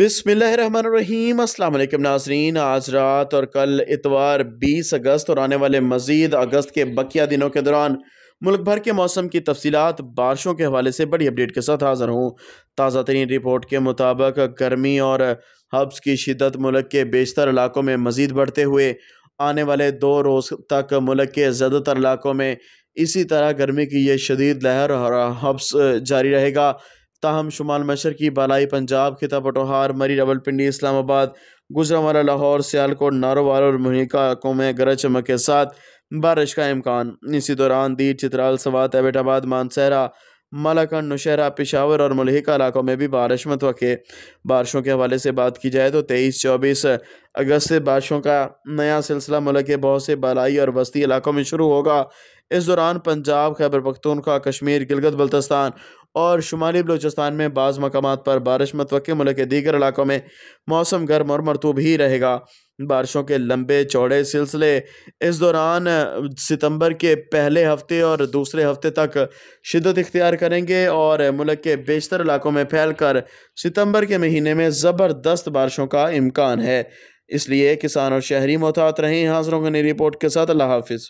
بسم اللہ الرحمن الرحیم السلام علیکم ناظرین آج رات اور کل اتوار بیس اگست اور آنے والے مزید اگست کے بقیہ دنوں کے دوران ملک بھر کے موسم کی تفصیلات بارشوں کے حوالے سے بڑی اپڈیٹ کے ساتھ حاضر ہوں تازہ ترین رپورٹ کے مطابق گرمی اور حبس کی شدت ملک کے بیشتر علاقوں میں مزید بڑھتے ہوئے آنے والے دو روز تک ملک کے زیادہ تر علاقوں میں اسی طرح گرمی کی یہ شدید لہر اور حبس جاری رہے گا تاہم شمال مشرقی بالائی پنجاب خطہ پٹوہار مری ربل پنڈی اسلام آباد گزراوالا لاہور سیالکوٹ نارووال اور ملحقہ علاقوں میں گرج چمک کے ساتھ بارش کا امکان اسی دوران دیر چترال سوات ایبیٹ آباد مانسہرا ملکن نشہرہ پشاور اور ملحقہ علاقوں میں بھی بارش متوقع بارشوں کے حوالے سے بات کی جائے تو تیئیس چوبیس اگست سے بارشوں کا نیا سلسلہ ملک کے بہت سے بالائی اور وسطی علاقوں میں شروع ہوگا اس دوران پنجاب خیبر پختونخوا کشمیر گلگت بلتستان اور شمالی بلوچستان میں بعض مقامات پر بارش متوقع ملک کے دیگر علاقوں میں موسم گرم اور مرطوب ہی رہے گا بارشوں کے لمبے چوڑے سلسلے اس دوران ستمبر کے پہلے ہفتے اور دوسرے ہفتے تک شدت اختیار کریں گے اور ملک کے بیشتر علاقوں میں پھیل کر ستمبر کے مہینے میں زبردست بارشوں کا امکان ہے اس لیے کسان اور شہری محتاط رہیں حاضروں کی رپورٹ کے ساتھ اللہ حافظ